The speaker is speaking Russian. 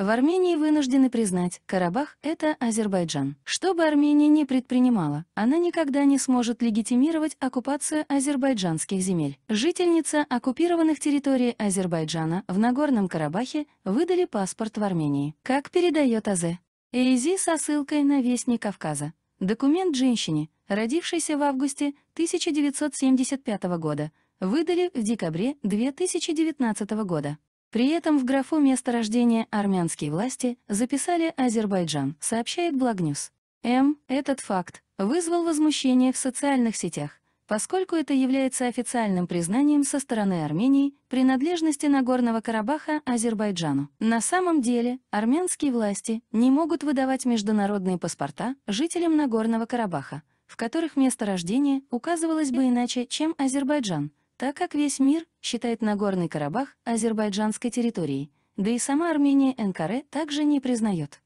В Армении вынуждены признать, Карабах — это Азербайджан. Что бы Армения не предпринимала, она никогда не сможет легитимировать оккупацию азербайджанских земель. Жительница оккупированных территорий Азербайджана в Нагорном Карабахе выдали паспорт в Армении. Как передает АЗ? Эйзи со ссылкой на Вестник Кавказа. Документ женщине, родившейся в августе 1975 года, выдали в декабре 2019 года. При этом в графу место рождения армянские власти записали Азербайджан, сообщает Благнюс. М. Этот факт вызвал возмущение в социальных сетях, поскольку это является официальным признанием со стороны Армении принадлежности Нагорного Карабаха Азербайджану. На самом деле, армянские власти не могут выдавать международные паспорта жителям Нагорного Карабаха, в которых место рождения указывалось бы иначе, чем Азербайджан, так как весь мир считает Нагорный Карабах азербайджанской территорией, да и сама Армения НКР также не признает.